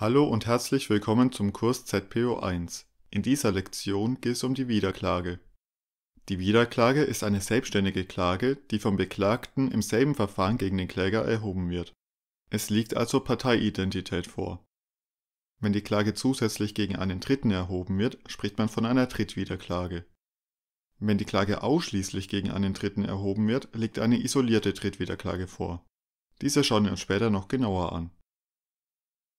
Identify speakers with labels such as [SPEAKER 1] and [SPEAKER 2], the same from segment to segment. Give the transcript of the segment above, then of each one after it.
[SPEAKER 1] Hallo und herzlich willkommen zum Kurs ZPO1. In dieser Lektion geht es um die Wiederklage. Die Wiederklage ist eine selbstständige Klage, die vom Beklagten im selben Verfahren gegen den Kläger erhoben wird. Es liegt also Parteiidentität vor. Wenn die Klage zusätzlich gegen einen Dritten erhoben wird, spricht man von einer Drittwiederklage. Wenn die Klage ausschließlich gegen einen Dritten erhoben wird, liegt eine isolierte Drittwiederklage vor. Diese schauen wir uns später noch genauer an.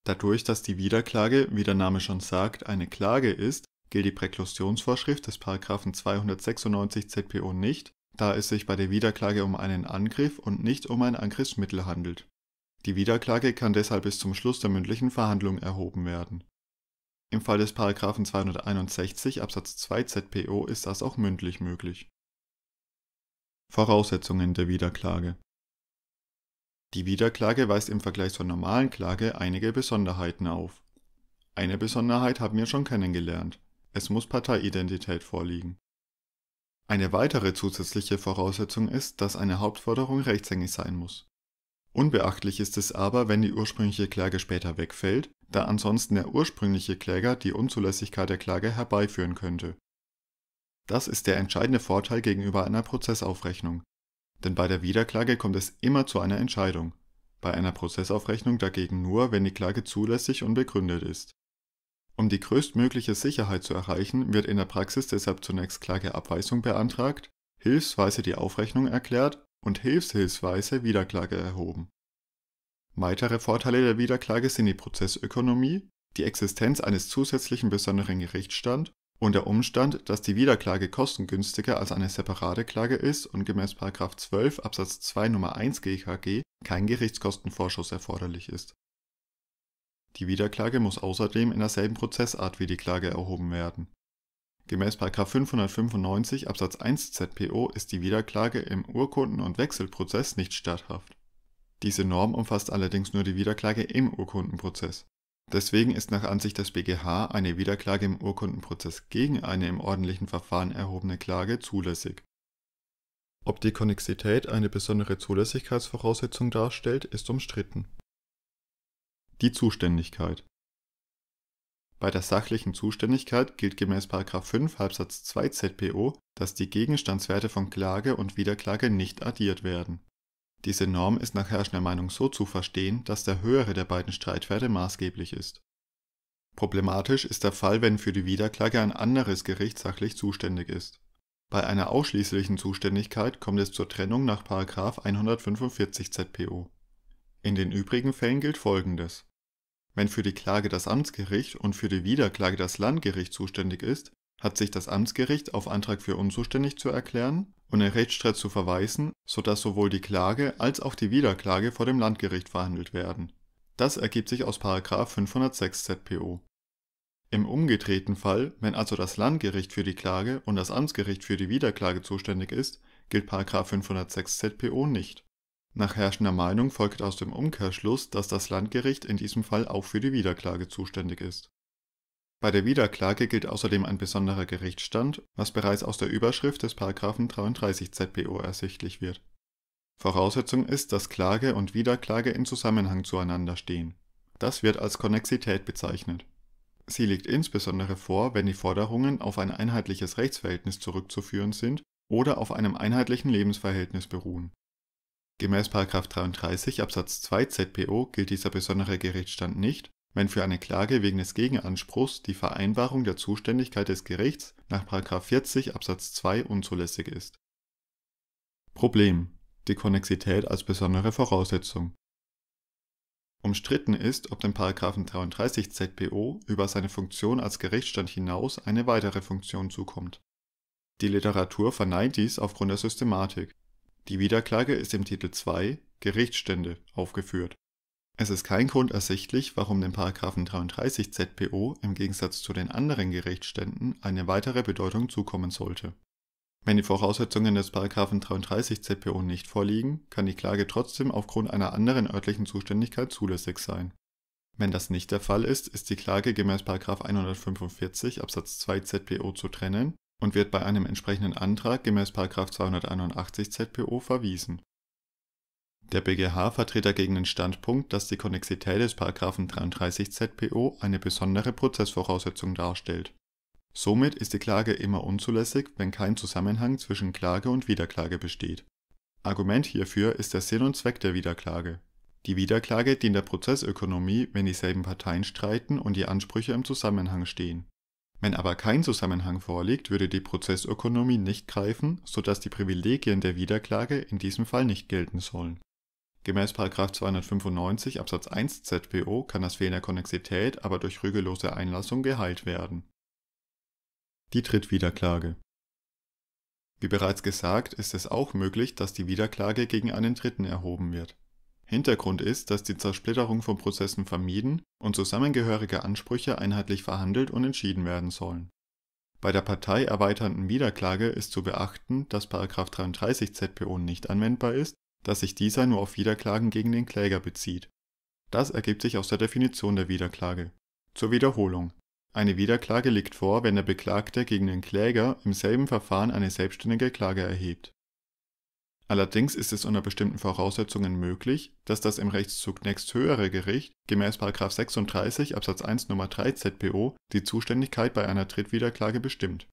[SPEAKER 1] Dadurch, dass die Wiederklage, wie der Name schon sagt, eine Klage ist, gilt die Präklusionsvorschrift des 296 ZPO nicht, da es sich bei der Wiederklage um einen Angriff und nicht um ein Angriffsmittel handelt. Die Wiederklage kann deshalb bis zum Schluss der mündlichen Verhandlung erhoben werden. Im Fall des 261 Absatz 2 ZPO ist das auch mündlich möglich. Voraussetzungen der Wiederklage die Wiederklage weist im Vergleich zur normalen Klage einige Besonderheiten auf. Eine Besonderheit haben wir schon kennengelernt: Es muss Parteiidentität vorliegen. Eine weitere zusätzliche Voraussetzung ist, dass eine Hauptforderung rechtshängig sein muss. Unbeachtlich ist es aber, wenn die ursprüngliche Klage später wegfällt, da ansonsten der ursprüngliche Kläger die Unzulässigkeit der Klage herbeiführen könnte. Das ist der entscheidende Vorteil gegenüber einer Prozessaufrechnung denn bei der Wiederklage kommt es immer zu einer Entscheidung, bei einer Prozessaufrechnung dagegen nur, wenn die Klage zulässig und begründet ist. Um die größtmögliche Sicherheit zu erreichen, wird in der Praxis deshalb zunächst Klageabweisung beantragt, hilfsweise die Aufrechnung erklärt und hilfshilfsweise Wiederklage erhoben. Weitere Vorteile der Wiederklage sind die Prozessökonomie, die Existenz eines zusätzlichen besonderen Gerichtsstand und der Umstand, dass die Wiederklage kostengünstiger als eine separate Klage ist und gemäß 12 Absatz 2 Nummer 1 GKG kein Gerichtskostenvorschuss erforderlich ist. Die Wiederklage muss außerdem in derselben Prozessart wie die Klage erhoben werden. Gemäß 595 Absatz 1 ZPO ist die Wiederklage im Urkunden- und Wechselprozess nicht statthaft. Diese Norm umfasst allerdings nur die Wiederklage im Urkundenprozess Deswegen ist nach Ansicht des BgH eine Wiederklage im Urkundenprozess gegen eine im ordentlichen Verfahren erhobene Klage zulässig. Ob die Konnexität eine besondere Zulässigkeitsvoraussetzung darstellt, ist umstritten. Die Zuständigkeit Bei der sachlichen Zuständigkeit gilt gemäß 5 Halbsatz 2 ZPO, dass die Gegenstandswerte von Klage und Wiederklage nicht addiert werden diese Norm ist nach herrschender Meinung so zu verstehen, dass der höhere der beiden Streitwerte maßgeblich ist. Problematisch ist der Fall, wenn für die Wiederklage ein anderes Gericht sachlich zuständig ist. Bei einer ausschließlichen Zuständigkeit kommt es zur Trennung nach 145 ZPO. In den übrigen Fällen gilt Folgendes. Wenn für die Klage das Amtsgericht und für die Wiederklage das Landgericht zuständig ist, hat sich das Amtsgericht auf Antrag für unzuständig zu erklären einen Rechtsstreit zu verweisen, sodass sowohl die Klage als auch die Wiederklage vor dem Landgericht verhandelt werden. Das ergibt sich aus § 506 ZPO. Im umgedrehten Fall, wenn also das Landgericht für die Klage und das Amtsgericht für die Wiederklage zuständig ist, gilt § 506 ZPO nicht. Nach herrschender Meinung folgt aus dem Umkehrschluss, dass das Landgericht in diesem Fall auch für die Wiederklage zuständig ist bei der Wiederklage gilt außerdem ein besonderer Gerichtsstand, was bereits aus der Überschrift des § 33 ZBO ersichtlich wird. Voraussetzung ist, dass Klage und Wiederklage in Zusammenhang zueinander stehen. Das wird als Konnexität bezeichnet. Sie liegt insbesondere vor, wenn die Forderungen auf ein einheitliches Rechtsverhältnis zurückzuführen sind oder auf einem einheitlichen Lebensverhältnis beruhen. Gemäß § 33 Absatz 2 ZPO gilt dieser besondere Gerichtsstand nicht wenn für eine Klage wegen des Gegenanspruchs die Vereinbarung der Zuständigkeit des Gerichts nach § 40 Absatz 2 unzulässig ist. Problem: Die Konnexität als besondere Voraussetzung. Umstritten ist, ob dem § 33 ZPO über seine Funktion als Gerichtsstand hinaus eine weitere Funktion zukommt. Die Literatur verneint dies aufgrund der Systematik. Die Wiederklage ist im Titel 2 Gerichtsstände aufgeführt es ist kein Grund ersichtlich, warum dem 33 ZPO im Gegensatz zu den anderen Gerichtsständen eine weitere Bedeutung zukommen sollte. Wenn die Voraussetzungen des 33 ZPO nicht vorliegen, kann die Klage trotzdem aufgrund einer anderen örtlichen Zuständigkeit zulässig sein. Wenn das nicht der Fall ist, ist die Klage gemäß 145 Absatz 2 ZPO zu trennen und wird bei einem entsprechenden Antrag gemäß 281 ZPO verwiesen der bgh vertritt dagegen den Standpunkt, dass die Konnexität des § 33 ZPO eine besondere Prozessvoraussetzung darstellt. Somit ist die Klage immer unzulässig, wenn kein Zusammenhang zwischen Klage und Wiederklage besteht. Argument hierfür ist der Sinn und Zweck der Wiederklage. Die Wiederklage dient der Prozessökonomie, wenn dieselben Parteien streiten und die Ansprüche im Zusammenhang stehen. Wenn aber kein Zusammenhang vorliegt, würde die Prozessökonomie nicht greifen, sodass die Privilegien der Wiederklage in diesem Fall nicht gelten sollen Gemäß 295 Absatz 1 ZPO kann das Fehlen der Konnexität aber durch rügelose Einlassung geheilt werden. Die Drittwiederklage Wie bereits gesagt, ist es auch möglich, dass die Wiederklage gegen einen Dritten erhoben wird. Hintergrund ist, dass die Zersplitterung von Prozessen vermieden und zusammengehörige Ansprüche einheitlich verhandelt und entschieden werden sollen. Bei der parteierweiternden Wiederklage ist zu beachten, dass 33 ZPO nicht anwendbar ist dass sich dieser nur auf Widerklagen gegen den Kläger bezieht. Das ergibt sich aus der Definition der Widerklage. Zur Wiederholung. Eine Widerklage liegt vor, wenn der Beklagte gegen den Kläger im selben Verfahren eine selbstständige Klage erhebt. Allerdings ist es unter bestimmten Voraussetzungen möglich, dass das im Rechtszug nächsthöhere Gericht gemäß 36 Absatz 1 Nr. 3 ZPO die Zuständigkeit bei einer Drittwiderklage bestimmt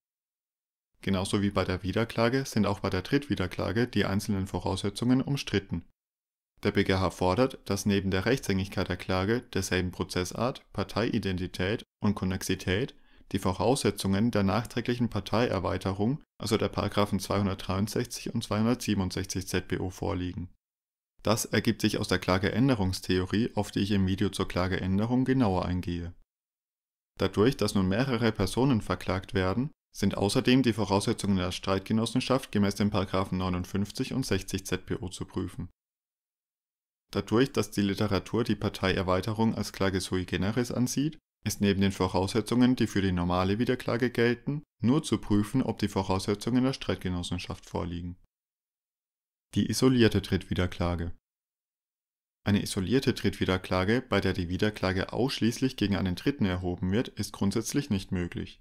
[SPEAKER 1] Genauso wie bei der Wiederklage sind auch bei der Drittwiederklage die einzelnen Voraussetzungen umstritten. Der BgH fordert, dass neben der Rechtshängigkeit der Klage, derselben Prozessart, Parteiidentität und Konnexität die Voraussetzungen der nachträglichen Parteierweiterung, also der §§ 263 und 267 ZBO vorliegen. Das ergibt sich aus der Klageänderungstheorie, auf die ich im Video zur Klageänderung genauer eingehe. Dadurch, dass nun mehrere Personen verklagt werden, sind außerdem die Voraussetzungen der Streitgenossenschaft gemäß den §§ 59 und 60 ZPO zu prüfen. Dadurch, dass die Literatur die Parteierweiterung als Klage sui generis ansieht, ist neben den Voraussetzungen, die für die normale Wiederklage gelten, nur zu prüfen, ob die Voraussetzungen der Streitgenossenschaft vorliegen. Die isolierte Trittwiederklage Eine isolierte Trittwiederklage, bei der die Wiederklage ausschließlich gegen einen Dritten erhoben wird, ist grundsätzlich nicht möglich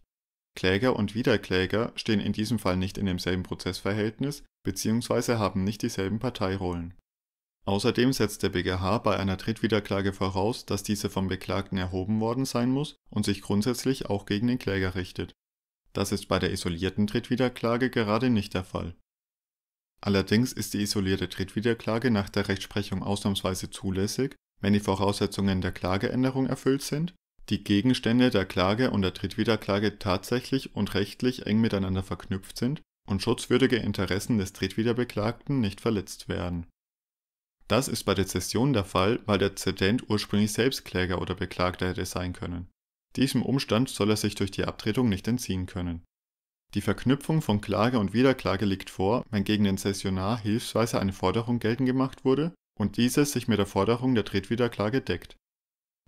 [SPEAKER 1] Kläger und Wiederkläger stehen in diesem Fall nicht in demselben Prozessverhältnis bzw. haben nicht dieselben Parteirollen. Außerdem setzt der BgH bei einer Drittwiederklage voraus, dass diese vom Beklagten erhoben worden sein muss und sich grundsätzlich auch gegen den Kläger richtet. Das ist bei der isolierten Drittwiederklage gerade nicht der Fall. Allerdings ist die isolierte Drittwiederklage nach der Rechtsprechung ausnahmsweise zulässig, wenn die Voraussetzungen der Klageänderung erfüllt sind die Gegenstände der Klage und der Trittwiederklage tatsächlich und rechtlich eng miteinander verknüpft sind und schutzwürdige Interessen des Trittwiederbeklagten nicht verletzt werden. Das ist bei der Zession der Fall, weil der Zedent ursprünglich selbst Kläger oder Beklagter hätte sein können. Diesem Umstand soll er sich durch die Abtretung nicht entziehen können. Die Verknüpfung von Klage und Wiederklage liegt vor, wenn gegen den Zessionar hilfsweise eine Forderung geltend gemacht wurde und diese sich mit der Forderung der Trittwiederklage deckt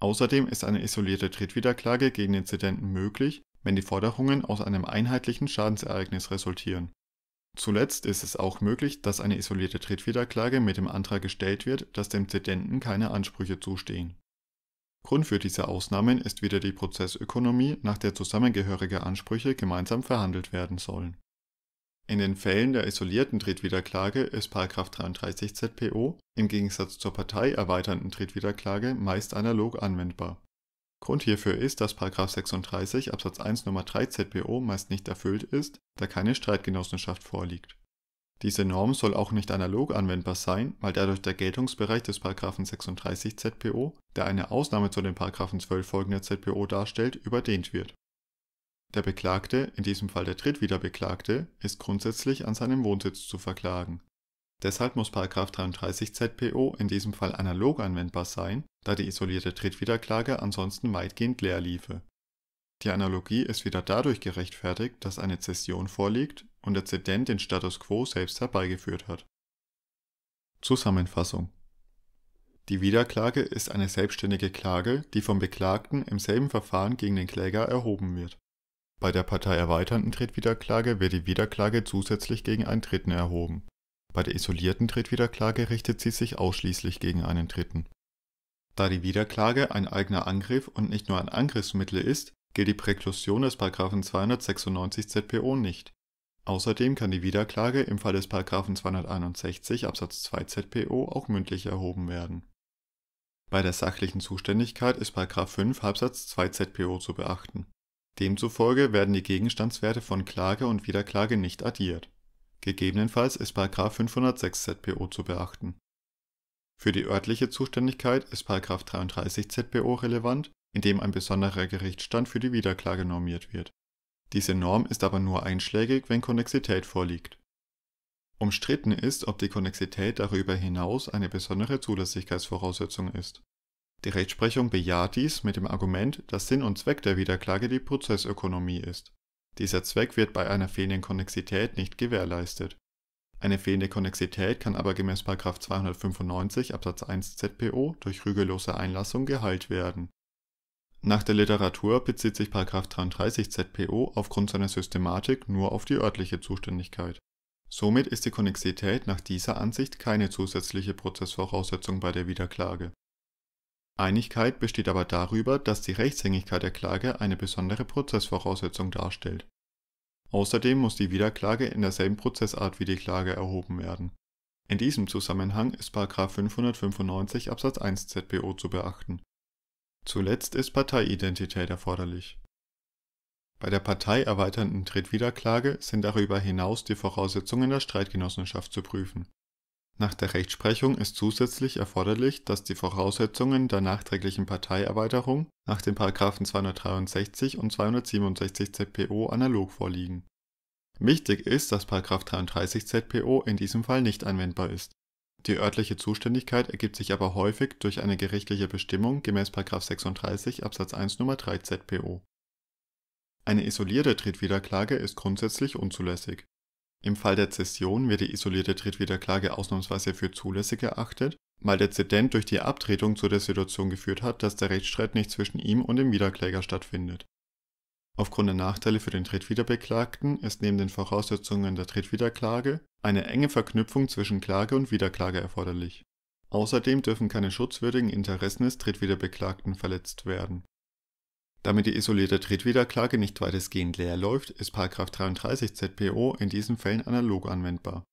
[SPEAKER 1] Außerdem ist eine isolierte Trittwiederklage gegen den Zidenten möglich, wenn die Forderungen aus einem einheitlichen Schadensereignis resultieren. Zuletzt ist es auch möglich, dass eine isolierte Trittwiederklage mit dem Antrag gestellt wird, dass dem Zidenten keine Ansprüche zustehen. Grund für diese Ausnahmen ist wieder die Prozessökonomie, nach der zusammengehörige Ansprüche gemeinsam verhandelt werden sollen in den Fällen der isolierten Trittwiederklage ist § 33 ZPO im Gegensatz zur parteierweiternden Trittwiederklage meist analog anwendbar. Grund hierfür ist, dass § 36 Absatz 1 Nummer 3 ZPO meist nicht erfüllt ist, da keine Streitgenossenschaft vorliegt. Diese Norm soll auch nicht analog anwendbar sein, weil dadurch der Geltungsbereich des § 36 ZPO, der eine Ausnahme zu den § 12 folgenden ZPO darstellt, überdehnt wird der Beklagte, in diesem Fall der Drittwiederbeklagte, ist grundsätzlich an seinem Wohnsitz zu verklagen. Deshalb muss § 33 ZPO in diesem Fall analog anwendbar sein, da die isolierte Drittwiederklage ansonsten weitgehend leer liefe. Die Analogie ist wieder dadurch gerechtfertigt, dass eine Zession vorliegt und der Zedent den Status quo selbst herbeigeführt hat. Zusammenfassung Die Wiederklage ist eine selbstständige Klage, die vom Beklagten im selben Verfahren gegen den Kläger erhoben wird bei der parteierweiternden Trittwiederklage wird die Wiederklage zusätzlich gegen einen Dritten erhoben. Bei der isolierten Trittwiederklage richtet sie sich ausschließlich gegen einen Dritten. Da die Wiederklage ein eigener Angriff und nicht nur ein Angriffsmittel ist, gilt die Präklusion des 296 ZPO nicht. Außerdem kann die Wiederklage im Fall des 261 Absatz 2 ZPO auch mündlich erhoben werden. Bei der sachlichen Zuständigkeit ist 5 Absatz 2 ZPO zu beachten Demzufolge werden die Gegenstandswerte von Klage und Wiederklage nicht addiert. Gegebenenfalls ist § 506 ZPO zu beachten. Für die örtliche Zuständigkeit ist § 33 ZPO relevant, in dem ein besonderer Gerichtsstand für die Wiederklage normiert wird. Diese Norm ist aber nur einschlägig, wenn Konnexität vorliegt. Umstritten ist, ob die Konnexität darüber hinaus eine besondere Zulässigkeitsvoraussetzung ist die Rechtsprechung bejaht dies mit dem Argument, dass Sinn und Zweck der Wiederklage die Prozessökonomie ist. Dieser Zweck wird bei einer fehlenden Konnexität nicht gewährleistet. Eine fehlende Konnexität kann aber gemäß 295 Absatz 1 ZPO durch rügelose Einlassung geheilt werden. Nach der Literatur bezieht sich 33 ZPO aufgrund seiner Systematik nur auf die örtliche Zuständigkeit. Somit ist die Konnexität nach dieser Ansicht keine zusätzliche Prozessvoraussetzung bei der Wiederklage. Einigkeit besteht aber darüber, dass die Rechtshängigkeit der Klage eine besondere Prozessvoraussetzung darstellt. Außerdem muss die Wiederklage in derselben Prozessart wie die Klage erhoben werden. In diesem Zusammenhang ist § 595 Absatz 1 ZBO zu beachten. Zuletzt ist Parteiidentität erforderlich. Bei der parteierweiternden Trittwiederklage sind darüber hinaus die Voraussetzungen der Streitgenossenschaft zu prüfen nach der Rechtsprechung ist zusätzlich erforderlich, dass die Voraussetzungen der nachträglichen Parteierweiterung nach den §§ 263 und 267 ZPO analog vorliegen. Wichtig ist, dass § 33 ZPO in diesem Fall nicht anwendbar ist. Die örtliche Zuständigkeit ergibt sich aber häufig durch eine gerichtliche Bestimmung gemäß § 36 Absatz 1 Nummer 3 ZPO. Eine isolierte Trittwiederklage ist grundsätzlich unzulässig im Fall der Zession wird die isolierte Trittwiederklage ausnahmsweise für zulässig erachtet, weil der Zedent durch die Abtretung zu der Situation geführt hat, dass der Rechtsstreit nicht zwischen ihm und dem Wiederkläger stattfindet. Aufgrund der Nachteile für den Trittwiederbeklagten ist neben den Voraussetzungen der Trittwiederklage eine enge Verknüpfung zwischen Klage und Wiederklage erforderlich. Außerdem dürfen keine schutzwürdigen Interessen des Trittwiederbeklagten verletzt werden damit die isolierte Trittwiederklage nicht weitestgehend leer läuft, ist 33 ZPO in diesen Fällen analog anwendbar.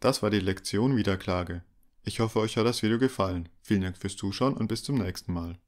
[SPEAKER 1] Das war die Lektion Wiederklage. Ich hoffe, euch hat das Video gefallen. Vielen Dank fürs Zuschauen und bis zum nächsten Mal.